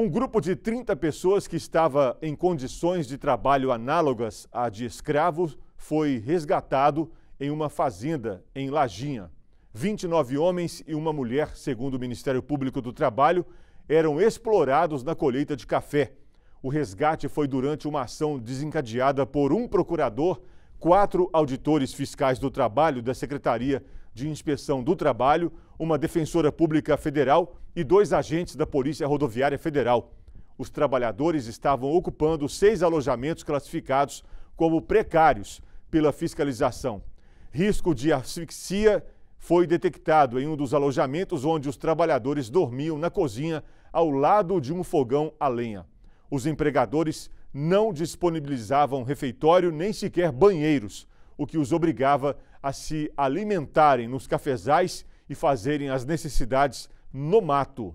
Um grupo de 30 pessoas que estava em condições de trabalho análogas à de escravos foi resgatado em uma fazenda em Lajinha. 29 homens e uma mulher, segundo o Ministério Público do Trabalho, eram explorados na colheita de café. O resgate foi durante uma ação desencadeada por um procurador quatro auditores fiscais do trabalho da Secretaria de Inspeção do Trabalho, uma defensora pública federal e dois agentes da Polícia Rodoviária Federal. Os trabalhadores estavam ocupando seis alojamentos classificados como precários pela fiscalização. Risco de asfixia foi detectado em um dos alojamentos onde os trabalhadores dormiam na cozinha ao lado de um fogão a lenha. Os empregadores não disponibilizavam refeitório nem sequer banheiros, o que os obrigava a se alimentarem nos cafezais e fazerem as necessidades no mato.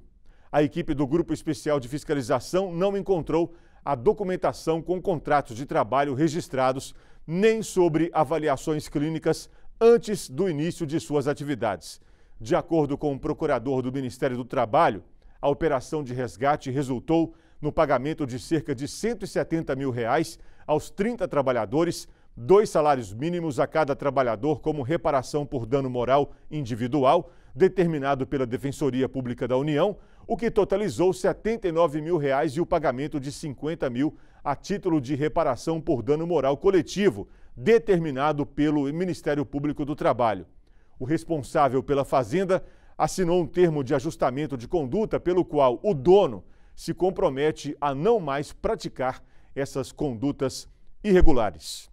A equipe do Grupo Especial de Fiscalização não encontrou a documentação com contratos de trabalho registrados, nem sobre avaliações clínicas antes do início de suas atividades. De acordo com o procurador do Ministério do Trabalho, a operação de resgate resultou no pagamento de cerca de 170 mil reais aos 30 trabalhadores, dois salários mínimos a cada trabalhador como reparação por dano moral individual, determinado pela Defensoria Pública da União, o que totalizou R$ 79 mil reais e o pagamento de 50 mil a título de reparação por dano moral coletivo, determinado pelo Ministério Público do Trabalho. O responsável pela fazenda assinou um termo de ajustamento de conduta pelo qual o dono se compromete a não mais praticar essas condutas irregulares.